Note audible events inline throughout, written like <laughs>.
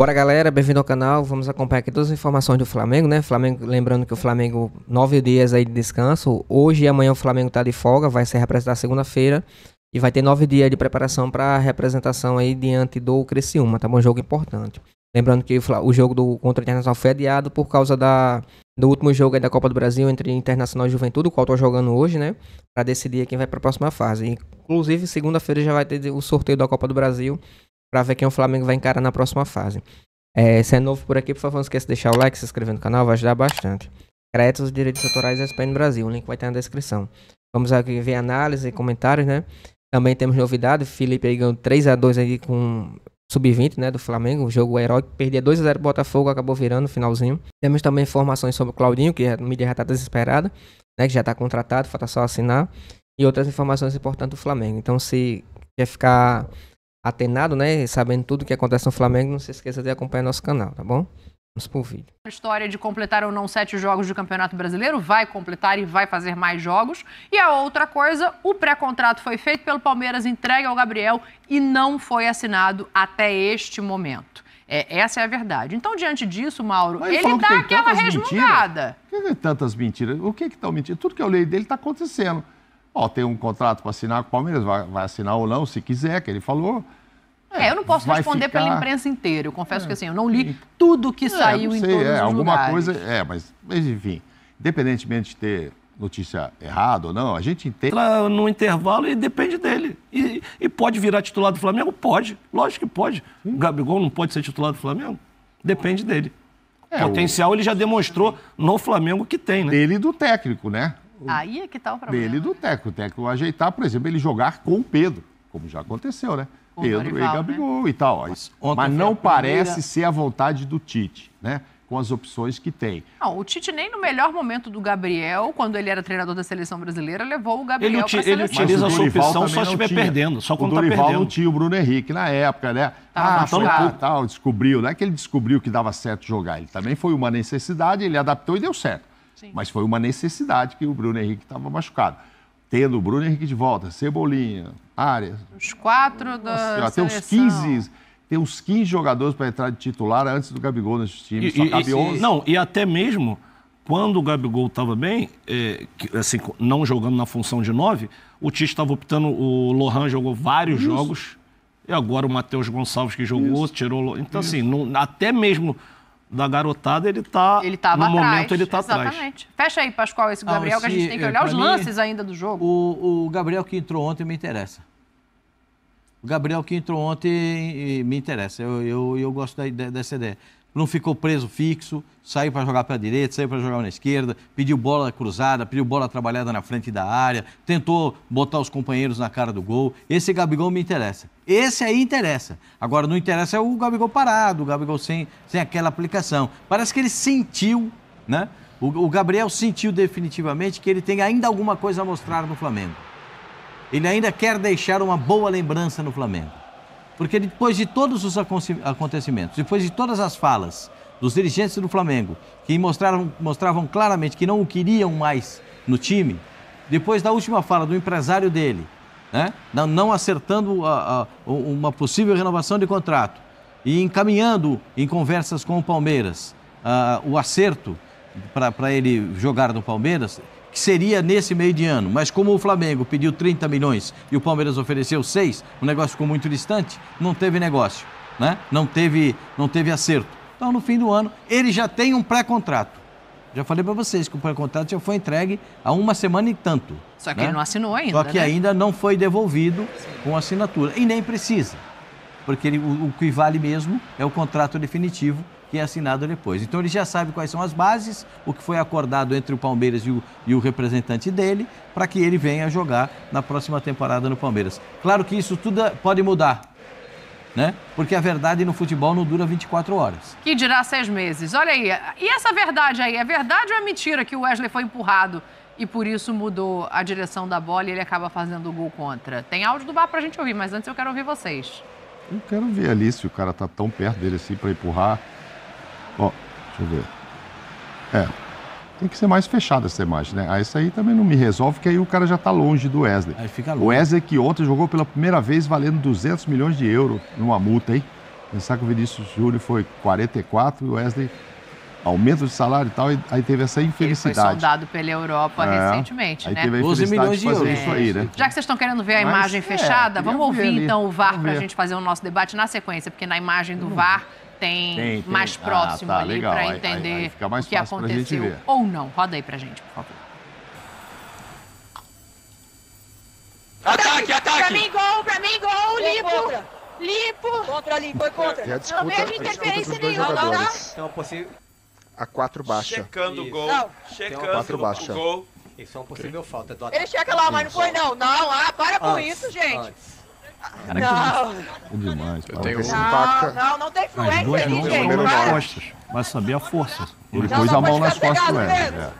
Bora galera, bem-vindo ao canal. Vamos acompanhar aqui todas as informações do Flamengo, né? Flamengo, lembrando que o Flamengo nove dias aí de descanso. Hoje e amanhã o Flamengo tá de folga, vai ser representar segunda-feira e vai ter nove dias de preparação para a representação aí diante do Criciúma, tá bom? Jogo importante. Lembrando que o jogo do contra o Internacional foi adiado por causa da, do último jogo da Copa do Brasil entre Internacional e Juventude, o qual estou jogando hoje, né? Para decidir quem vai para a próxima fase. Inclusive, segunda-feira já vai ter o sorteio da Copa do Brasil para ver quem o Flamengo vai encarar na próxima fase. É, se é novo por aqui, por favor, não esqueça de deixar o like, se inscrever no canal, vai ajudar bastante. Créditos e direitos autorais SPN Brasil, o link vai estar na descrição. Vamos aqui ver análise e comentários, né? Também temos novidade, Felipe aí ganhou 3x2 aí com sub-20, né, do Flamengo, um jogo heróico, perdia 2 a 0 Botafogo, acabou virando no finalzinho. Temos também informações sobre o Claudinho, que a mídia já tá desesperada, né, que já está contratado, falta só assinar, e outras informações importantes do Flamengo. Então, se quer ficar atenado, né? Sabendo tudo que acontece no Flamengo, não se esqueça de acompanhar nosso canal, tá bom? Vamos pro vídeo. A história de completar ou não sete jogos do Campeonato Brasileiro vai completar e vai fazer mais jogos. E a outra coisa, o pré-contrato foi feito pelo Palmeiras, entregue ao Gabriel e não foi assinado até este momento. É, essa é a verdade. Então, diante disso, Mauro, Mas ele dá aquela resmungada. Mentiras. Por que, que tantas mentiras? O que é que tá mentindo? Tudo que eu é leio dele está acontecendo. Ó, tem um contrato para assinar com o Palmeiras, vai, vai, assinar ou não, se quiser, que ele falou. É, é eu não posso responder ficar... pela imprensa inteira. Eu confesso é, que assim, eu não li é, tudo que saiu sei, é, em todos é, os alguma lugares. coisa, é, mas, mas enfim, independentemente de ter notícia errada ou não, a gente entende. No intervalo e depende dele. E, e, pode virar titular do Flamengo? Pode, lógico que pode. O Gabigol não pode ser titular do Flamengo? Depende dele. É, Potencial o... ele já demonstrou no Flamengo que tem, né? Ele do técnico, né? Aí é que está o problema. Dele do Teco. O Teco ajeitar, por exemplo, ele jogar com o Pedro, como já aconteceu, né? Com Pedro Dorival, e né? Gabigol né? e tal. Mas, Mas não parece ser a vontade do Tite, né? com as opções que tem. Não, o Tite nem no melhor momento do Gabriel, quando ele era treinador da seleção brasileira, levou o Gabriel a seleção. ele utiliza a sua opção só estiver perdendo, só quando o tá Dorival tá perdendo. não tinha o Bruno Henrique na época, né? Tava ah, foi tal, descobriu, não é que ele descobriu que dava certo jogar, ele também foi uma necessidade, ele adaptou e deu certo. Mas foi uma necessidade que o Bruno Henrique estava machucado. Tendo o Bruno Henrique de volta, Cebolinha, Área. Os quatro da Nossa, Até os 15 tem uns 15 jogadores para entrar de titular antes do Gabigol nos times. Só cabe e, 11. Não, e até mesmo quando o Gabigol estava bem, é, assim, não jogando na função de 9, o Tite estava optando, o Lohan jogou vários Isso. jogos, e agora o Matheus Gonçalves que jogou, Isso. tirou. Então, Isso. assim, não, até mesmo da garotada, ele está Ele estava atrás. momento, ele está atrás. Exatamente. Fecha aí, Pascoal, esse ah, Gabriel, ah, que a gente tem que é, olhar os mim, lances ainda do jogo. O, o, Gabriel que entrou ontem me interessa. O Gabriel que entrou ontem me interessa. Eu, eu, eu gosto da, dessa ideia não ficou preso fixo, saiu para jogar para a direita, saiu para jogar na esquerda, pediu bola cruzada, pediu bola trabalhada na frente da área, tentou botar os companheiros na cara do gol. Esse Gabigol me interessa. Esse aí interessa. Agora, não interessa é o Gabigol parado, o Gabigol sem, sem aquela aplicação. Parece que ele sentiu, né? O, o Gabriel sentiu definitivamente que ele tem ainda alguma coisa a mostrar no Flamengo. Ele ainda quer deixar uma boa lembrança no Flamengo. Porque depois de todos os acontecimentos, depois de todas as falas dos dirigentes do Flamengo, que mostraram, mostravam claramente que não o queriam mais no time, depois da última fala do empresário dele, né, não acertando a, a, uma possível renovação de contrato e encaminhando em conversas com o Palmeiras a, ah, o acerto para ele jogar no Palmeiras, que seria nesse meio de ano. Mas como o Flamengo pediu 30 milhões e o Palmeiras ofereceu 6, o negócio ficou muito distante, não teve negócio, né? Não teve, não teve acerto. Então, no fim do ano, ele já tem um pré-contrato. Já falei para vocês que o pré-contrato já foi entregue há uma semana e tanto. Só que né? ele não assinou ainda. Só que né? ainda não foi devolvido Sim. com assinatura. E nem precisa. Porque ele, o, o que vale mesmo é o contrato definitivo que é assinado depois. Então ele já sabe quais são as bases, o que foi acordado entre o Palmeiras e o, e o representante dele, para que ele venha jogar na próxima temporada no Palmeiras. Claro que isso tudo pode mudar, né? Porque a verdade no futebol não dura 24 horas. Que dirá seis meses. Olha aí, e essa verdade aí, é verdade ou é mentira que o Wesley foi empurrado e por isso mudou a direção da bola e ele acaba fazendo o gol contra? Tem áudio do bar pra gente ouvir, mas antes eu quero ouvir vocês. Eu quero ver ali se o cara tá tão perto dele assim para empurrar. Ó, deixa eu ver. É, tem que ser mais fechada essa imagem, né? Ah, isso aí também não me resolve, que aí o cara já está longe do Wesley. Aí fica longe. O Wesley que ontem jogou pela primeira vez valendo 200 milhões de euros numa multa, hein? Pensar que o Vinícius Júnior foi 44 e o Wesley aumento de salário e tal, e aí teve essa infelicidade. Ele foi soldado pela Europa é, recentemente, aí né? Teve a 12 milhões de, euros. Isso aí, né? Já que vocês estão querendo ver a Mas, imagem é, fechada, vamos ouvir ali. então o VAR para a gente fazer o nosso debate na sequência, porque na imagem do VAR tem, tem, tem. mais próximo ah, tá, ali para entender aí, aí o que aconteceu ou não. Roda aí para gente, por favor. Ataque, ataque! Pra mim, gol, pra mim, gol, foi limpo! Contra. Limpo! Contra ali, foi contra. disputa, não vejo interferência nenhuma, não, não. Tá? Então, é possível... A quatro baixa. Checando o gol, checando quatro baixa. o gol. Isso é uma possível falta do Ele checa lá, mas não foi não. Não, ah, para com isso, gente. Antes. Caraca, não. É demais. Eu tenho não, não, não tem influência ali, gente. Primeiro nas costas, mas saber a força. Ele não, pôs a mão nas costas do Eric. É.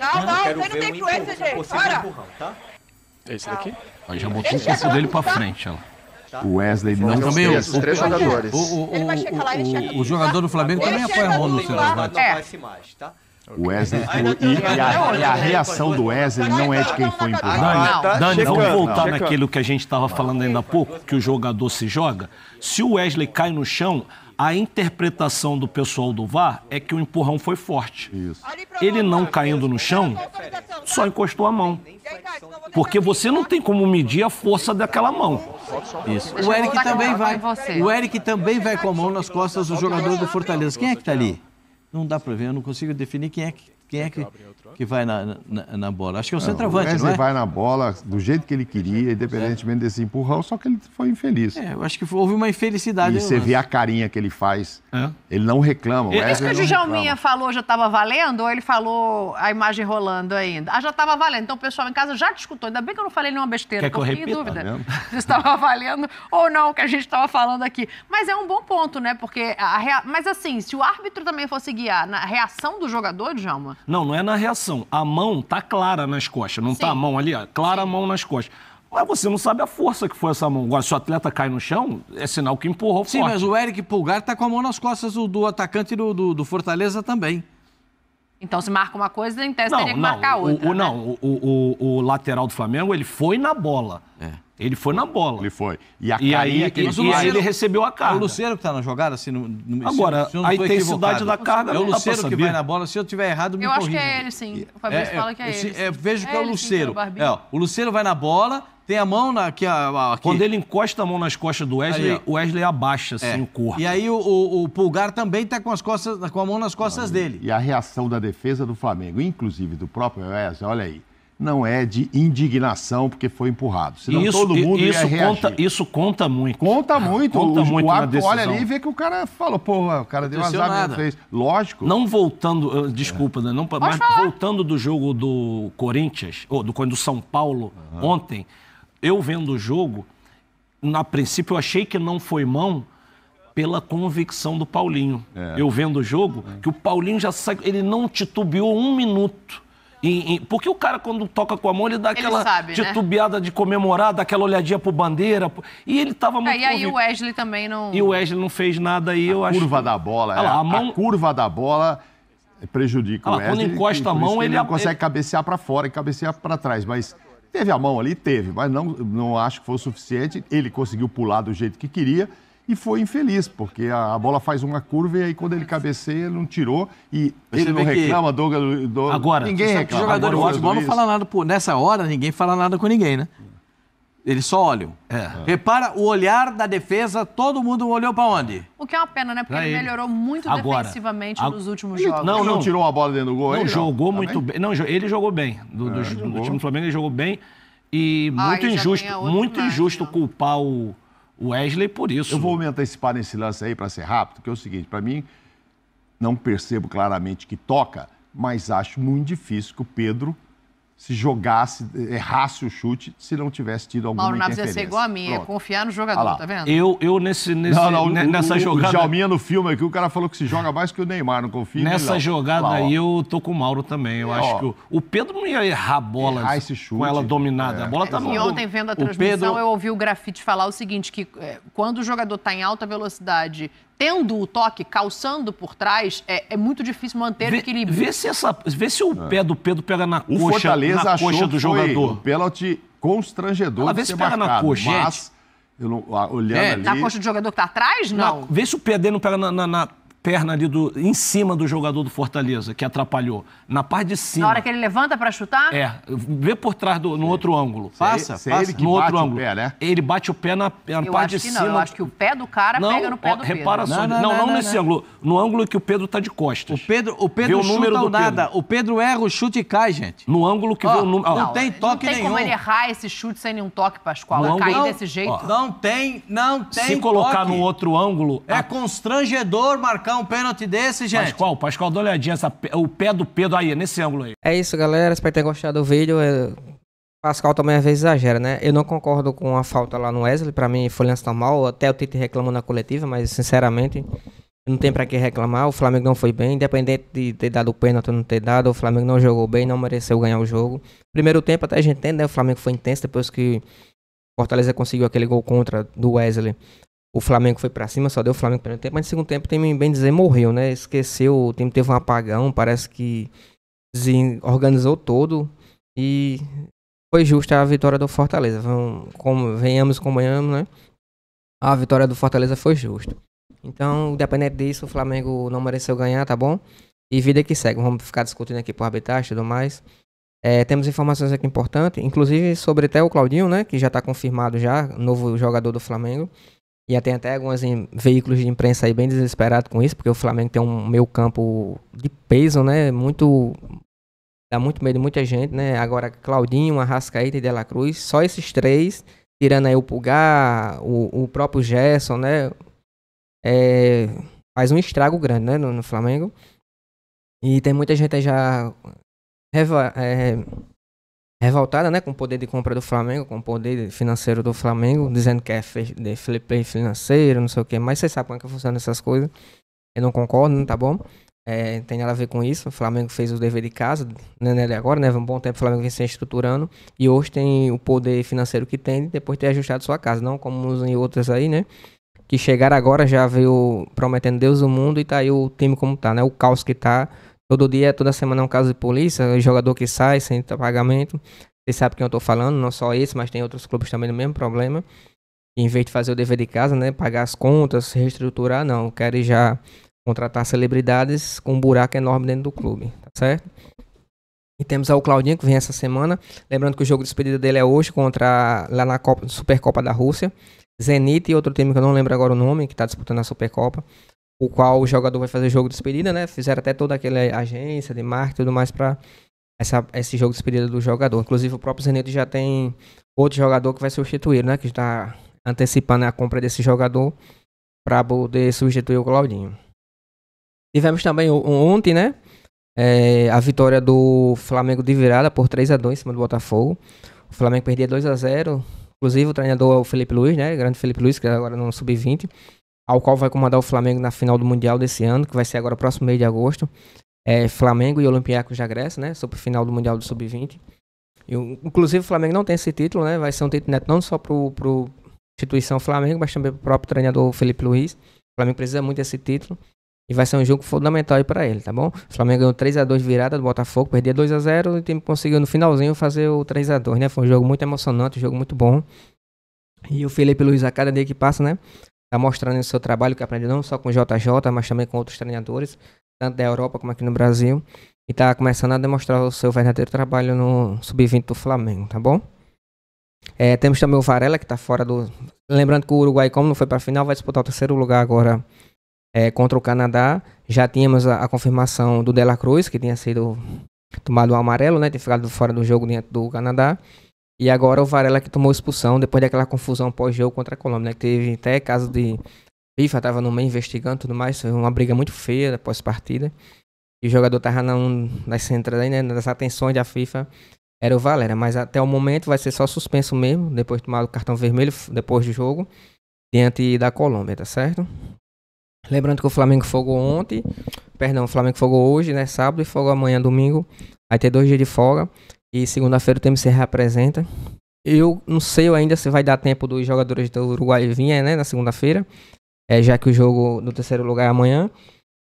Não, não, você não tem influência, gente. Para. Tá? É esse daqui? Aí já botou o corpo dele pra frente, olha lá. Tá. O Wesley não também os três jogadores. O, o, o, o, jogador do Flamengo também apoia a mão no seu lado. Não aparece mais, tá? O Wesley, tá e, né, e, a, e, a, reação do tá Wesley não é tá de quem foi empurrado. Dani, Dani vamos voltar naquilo que a gente estava falando ainda há pouco, que o jogador se joga. Se o Wesley cai no chão, a interpretação do pessoal do VAR é que o empurrão foi forte. Isso. Ele não caindo no né? chão, só encostou a mão. Porque você não tem como medir a força daquela mão. Isso. O Eric também vai. O Eric também vai com a mão nas costas do jogador do Fortaleza. Quem é que está ali? Não dá para ver, eu não consigo definir quem é que quem é que, que vai na, na, na bola? Acho que é o não, centroavante, o Wesley não é? vai na bola do jeito que ele queria, independentemente desse empurrão, só que ele foi infeliz. É, eu acho que houve uma infelicidade. E né, você vê a carinha que ele faz. É. Ele não reclama. Por isso que o Djalminha falou já estava valendo, ou ele falou a imagem rolando ainda? Ah, já estava valendo. Então o pessoal em casa já discutiu. Ainda bem que eu não falei nenhuma besteira, Quer que eu Não. em dúvida tá <laughs> se estava valendo ou não o que a gente estava falando aqui. Mas é um bom ponto, né? Porque a rea... Mas assim, se o árbitro também fosse guiar na reação do jogador, Djalma, não, não é na reação. A mão tá clara nas costas, não tá Sim. tá a mão ali, ó, clara a mão nas costas. Mas você não sabe a força que foi essa mão. Agora, se o atleta cai no chão, é sinal que empurrou Sim, forte. Sim, mas o Eric Pulgar tá com a mão nas costas do, do atacante do, do, do Fortaleza também. Então, se marca uma coisa, em tese não, teria que não, marcar outra. O, né? Não, o, o, o lateral do Flamengo, ele foi na bola. É. Ele foi na bola. Ele foi. E, a e aí, e aí ele recebeu a carga. É o Luciano que está na jogada? assim. no... Agora, se eu, a intensidade da carga é o Luciano que vai na bola. Se eu tiver errado, me Eu corrija. acho que é ele, sim. O Fabrício é, é fala que é, ele. É, vejo que é, é o Lucero. o Lucero vai na bola, tem a mão na, aqui, aqui, Quando ele encosta a mão nas costas do Wesley, aí, o Wesley abaixa assim, é. o corpo. E aí o, o, o Pulgar também está com, as costas, com a mão nas costas aí. dele. E a reação da defesa do Flamengo, inclusive do próprio Wesley, olha aí não é de indignação porque foi empurrado. Senão isso, todo mundo isso ia reagir. Conta, isso conta muito. Conta ah, muito. Conta o, muito o árbitro olha ali e vê que o cara falou, pô, o cara deu Aconteceu azar, não fez. Lógico. Não voltando, desculpa, é. né, não, mas falar. voltando do jogo do Corinthians, ou do, do São Paulo, uhum. ontem, eu vendo o jogo, na princípio eu achei que não foi mão, pela convicção do Paulinho. É. Eu vendo o jogo, é. que o Paulinho já sai, ele não titubeou um minuto. Em, em, porque o cara, quando toca com a mão, ele dá aquela né? titubeada né? de comemorar, dá aquela olhadinha pro bandeira. Pro... E ele tava é, muito. É, e aí o Wesley também não. E o Wesley não fez nada aí, a eu acho. Curva da bola, ah, lá, é, a, mão... a curva da bola prejudica o Wesley. Quando encosta a mão, ele. Ele não consegue cabecear para fora e cabecear para trás. Mas teve a mão ali? Teve, mas não, não acho que foi o suficiente. Ele conseguiu pular do jeito que queria e foi infeliz, porque a, a, bola faz uma curva e aí quando ele cabeceia, ele não tirou e Você ele não reclama, que... Douglas. Do... Agora, ninguém reclama. jogador de futebol não fala nada, por... nessa hora ninguém fala nada com ninguém, né? Eles só olham. É. é. Repara o olhar da defesa, todo mundo olhou para onde? O que é uma pena, né? Porque ele melhorou muito Agora, defensivamente a... nos últimos ele, jogos. Não, não, não tirou a bola dentro do gol. Não, jogou não. Tá muito bem? Não, ele jogou bem. Do, é, do, do time do Flamengo ele jogou bem. E ah, muito injusto, muito injusto né? culpar o o Wesley por isso. Eu vou me antecipar nesse lance aí para ser rápido, que é o seguinte, para mim, não percebo claramente que toca, mas acho muito difícil que o Pedro se jogasse, errasse o chute, se não tivesse tido alguma Mauro Naves ia ser igual a mim, é confiar no jogador, tá vendo? Eu, eu nesse, nesse não, não, nessa o, jogada... O no filme aqui, o cara falou que se joga mais que o Neymar, não confia Nessa jogada aí eu tô com o Mauro também, eu é, acho ó. que o, o, Pedro não ia errar a bola errar esse chute, com ela dominada, é. a bola tá... E ontem, vendo a transmissão, Pedro... eu ouvi o Grafite falar o seguinte, que é, quando o jogador tá em alta velocidade tendo o toque, calçando por trás, é, é muito difícil manter vê, o equilíbrio. Vê se, essa, vê se o é. pé do Pedro pega na o coxa, Fortaleza na coxa do jogador. Um pênalti constrangedor. Ah, vê se pega marcado, na coxa, mas... Eu não, olhando é, ali... Na coxa do jogador que está atrás, não? Na, vê se o pé dele não pega na, na, na perna ali do, em cima do jogador do Fortaleza, que atrapalhou. Na parte de cima. Na hora que ele levanta para chutar? É. Vê por trás do, no outro ângulo. passa, passa. Ele que no bate outro o ângulo. pé, né? Ele bate o pé na, na parte de cima. Não, eu acho que o pé do cara não, pega no pé ó, do Pedro. Repara só. Não, não, não nesse ângulo. No ângulo que o Pedro tá de costas. O Pedro, o Pedro vê o número do nada. Pedro. O Pedro erra o chute e cai, gente. No ângulo que ó, vê o número. não não, tem toque nenhum. Não tem como ele errar esse chute sem nenhum toque, Pascoal. Ângulo, cair desse jeito. Não tem, não tem. Se colocar no outro ângulo. É constrangedor marcar marcar um pênalti desse, gente? Pascoal, Pascoal, dá uma olhadinha essa, o pé do Pedro aí, nesse ângulo aí. É isso, galera. Espero ter gostado do vídeo. Eu... É, Pascal também às vezes exagera, né? Eu não concordo com a falta lá no Wesley, para mim foi lance normal, até o Tite reclamou na coletiva, mas sinceramente não tem para que reclamar, o Flamengo não foi bem, independente de ter dado o pênalti ou não ter dado, o Flamengo não jogou bem, não mereceu ganhar o jogo. Primeiro tempo até a gente entende, né? O Flamengo foi intenso depois que Fortaleza conseguiu aquele gol contra do Wesley. O Flamengo foi para cima, só deu o Flamengo no primeiro tempo, mas no segundo tempo, tem bem dizer, morreu, né? Esqueceu, o time teve um apagão, parece que organizou todo e foi justa a vitória do Fortaleza. vamos como, venhamos, convenhamos, né? A vitória do Fortaleza foi justa. Então, dependendo disso, o Flamengo não mereceu ganhar, tá bom? E vida que segue. Vamos ficar discutindo aqui por arbitragem e tudo mais. É, temos informações aqui importantes, inclusive sobre até o Claudinho, né? Que já está confirmado já, novo jogador do Flamengo. E tem até alguns veículos de imprensa aí bem desesperado com isso, porque o Flamengo tem um meio campo de peso, né? Muito. Dá muito medo de muita gente, né? Agora, Claudinho, Arrascaeta e Dela Cruz, só esses três, tirando aí o Pulgar, o, o próprio Gerson, né? É, faz um estrago grande, né? No, no, Flamengo. E tem muita gente aí já. É, revoltada né, com o poder de compra do Flamengo, com o poder financeiro do Flamengo, dizendo que é de financeiro, não sei o quê. Mas vocês sabem como é que funciona essas coisas. Eu não concordo, não tá bom? É, tem nada a ver com isso. O Flamengo fez o dever de casa, né, né agora, né? Um bom tempo o Flamengo vem se estruturando e hoje tem o poder financeiro que tem depois de ter ajustado sua casa, não como em outras aí, né? Que chegaram agora já veio prometendo Deus o mundo e tá aí o time como tá, né? O caos que tá Todo dia, toda semana é um caso de polícia, é jogador que sai sem pagamento. Você sabe quem eu estou falando, não só esse, mas tem outros clubes também no mesmo problema. em vez de fazer o dever de casa, né, pagar as contas, reestruturar, não, querem já contratar celebridades com um buraco enorme dentro do clube, tá certo? E temos o Claudinho que vem essa semana, lembrando que o jogo de despedida dele é hoje contra lá na Copa, Supercopa da Rússia, Zenit e outro time que eu não lembro agora o nome, que está disputando a Supercopa o qual o jogador vai fazer jogo de despedida, né? Fizeram até toda aquela agência de marketing e tudo mais para esse jogo de despedida do jogador. Inclusive, o próprio Zenito já tem outro jogador que vai substituir, né? Que está antecipando a compra desse jogador para poder substituir o Claudinho. Tivemos também ontem, né? É, a vitória do Flamengo de virada por 3 a 2 em cima do Botafogo. O Flamengo perdia 2 a 0 Inclusive o treinador é o Felipe Luiz, né? Grande Felipe Luiz, que agora é no Sub-20 ao qual vai comandar o Flamengo na final do Mundial desse ano, que vai ser agora próximo mês de agosto. É, Flamengo e Olympiacos da Grécia, né? Sobre final do Mundial do Sub-20. Inclusive o Flamengo não tem esse título, né? Vai ser um título não só para pro instituição Flamengo, mas também para o próprio treinador Felipe Luiz. O Flamengo precisa muito desse título. E vai ser um jogo fundamental para ele, tá bom? O Flamengo ganhou 3x2 virada do Botafogo, perdia 2x0 e o time conseguiu no finalzinho fazer o 3x2, né? Foi um jogo muito emocionante, um jogo muito bom. E o Felipe Luiz, a cada dia que passa, né? está mostrando no seu trabalho que aprendeu não só com o JJ, mas também com outros treinadores, tanto da Europa como aqui no Brasil, e está começando a demonstrar o seu verdadeiro trabalho no sub-20 do Flamengo, tá bom? É, temos também o Varela, que está fora do. Lembrando que o Uruguai, como não foi para a final, vai disputar o terceiro lugar agora é, contra o Canadá. Já tínhamos a, a confirmação do Dela Cruz, que tinha sido tomado o amarelo, né? Tinha ficado fora do jogo do Canadá. E agora o Varela que tomou expulsão depois daquela confusão pós-jogo contra a Colômbia, né? Que teve até caso de FIFA, tava no meio investigando tudo mais. Foi uma briga muito feia após partida. E o jogador tava na um, nas centras aí, né? Nas atenções da FIFA. Era o Valera, mas até o momento vai ser só suspenso mesmo, depois de tomar o cartão vermelho, depois do jogo, diante da Colômbia, tá certo? Lembrando que o Flamengo fogou ontem, perdão, o Flamengo fogou hoje, né, sábado, e fogou amanhã, domingo, vai ter dois dias de folga. E segunda-feira o se reapresenta. Eu não sei ainda se vai dar tempo dos jogadores do Uruguai virem, né, na segunda-feira. É, já que o jogo no terceiro lugar é amanhã.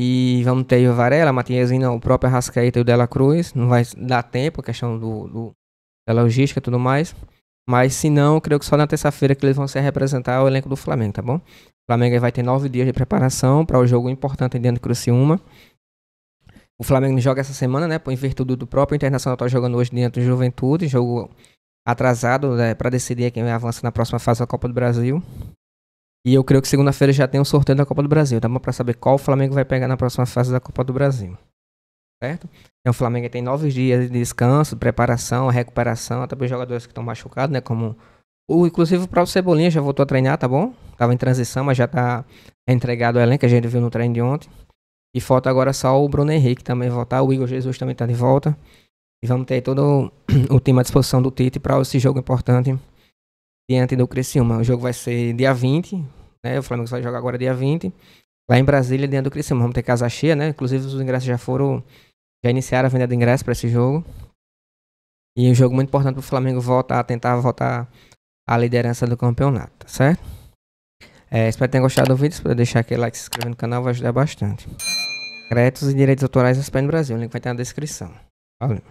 E vamos ter o Varela, Matinhesina, o próprio Arrascaeta e o Dela Cruz. Não vai dar tempo, questão do, do, da logística e tudo mais. Mas se não, creio que só na terça-feira que eles vão se representar o elenco do Flamengo, tá bom? O Flamengo vai ter nove dias de preparação para o jogo importante dentro do Criciúma. O Flamengo joga essa semana, né? Em virtude do próprio Internacional tá jogando hoje dentro do Juventude, jogo atrasado né, para decidir quem avança na próxima fase da Copa do Brasil. E eu creio que segunda-feira já tem um sorteio da Copa do Brasil. Tá bom para saber qual o Flamengo vai pegar na próxima fase da Copa do Brasil. Certo? Então o Flamengo tem nove dias de descanso, preparação, recuperação, até os jogadores que estão machucados, né? Como o, inclusive o próprio Cebolinha já voltou a treinar, tá bom? Tava em transição, mas já tá entregado o elenco, a gente viu no treino de ontem. E falta agora só o Bruno Henrique também voltar. O Igor Jesus também está de volta. E vamos ter todo <clears throat> o time à disposição do Tite para esse jogo importante diante do Criciúma. O jogo vai ser dia 20, né? O Flamengo vai jogar agora dia 20. Lá em Brasília, diante do Criciúma. Vamos ter casa cheia, né? Inclusive os ingressos já foram. Já iniciaram a venda de ingressos para esse jogo. E um jogo muito importante para o Flamengo voltar, tentar voltar à liderança do campeonato, tá certo? É, espero que tenham gostado do vídeo. Se puder deixar aquele like, se inscrever no canal, vai ajudar bastante. Créditos e direitos autorais da SPN Brasil. O link vai estar na descrição. Valeu.